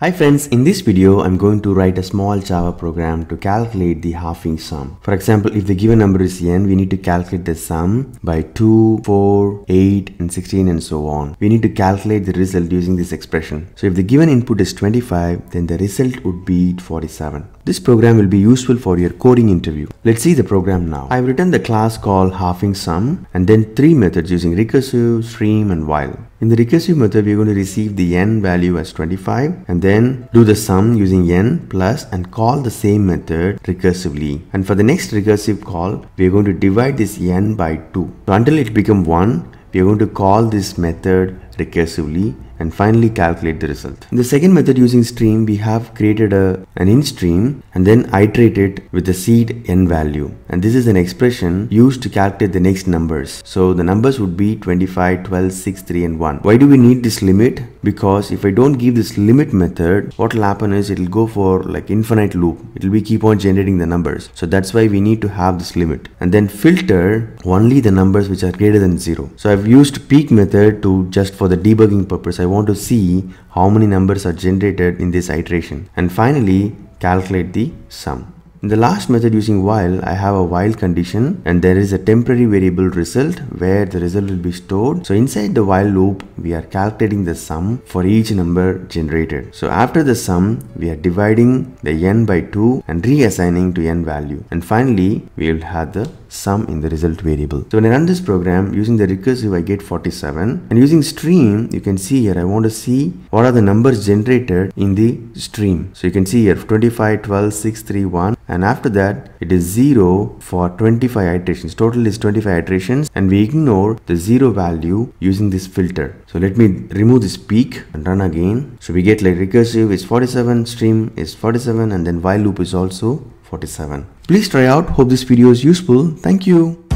Hi friends, in this video I'm going to write a small Java program to calculate the halving sum. For example, if the given number is n, we need to calculate the sum by 2, 4, 8 and 16 and so on. We need to calculate the result using this expression. So if the given input is 25, then the result would be 47. This program will be useful for your coding interview. Let's see the program now. I've written the class called halving sum and then three methods using recursive, stream and while. In the recursive method, we're going to receive the n value as 25 and then do the sum using n plus and call the same method recursively. And for the next recursive call, we're going to divide this n by 2. So until it becomes 1, we're going to call this method recursively and finally calculate the result. In the second method using stream, we have created a, an in stream and then iterate it with the seed n value. And this is an expression used to calculate the next numbers. So the numbers would be 25, 12, 6, 3 and 1. Why do we need this limit? because if I don't give this limit method what will happen is it will go for like infinite loop it will be keep on generating the numbers so that's why we need to have this limit and then filter only the numbers which are greater than 0 so I've used peak method to just for the debugging purpose I want to see how many numbers are generated in this iteration and finally calculate the sum in the last method using while, I have a while condition and there is a temporary variable result where the result will be stored. So inside the while loop, we are calculating the sum for each number generated. So after the sum, we are dividing the n by 2 and reassigning to n value. And finally, we will have the sum in the result variable. So when I run this program using the recursive I get 47 and using stream you can see here I want to see what are the numbers generated in the stream. So you can see here 25, 12, 6, 3, 1 and after that it is 0 for 25 iterations total is 25 iterations and we ignore the 0 value using this filter so let me remove this peak and run again so we get like recursive is 47 stream is 47 and then while loop is also 47 please try out hope this video is useful thank you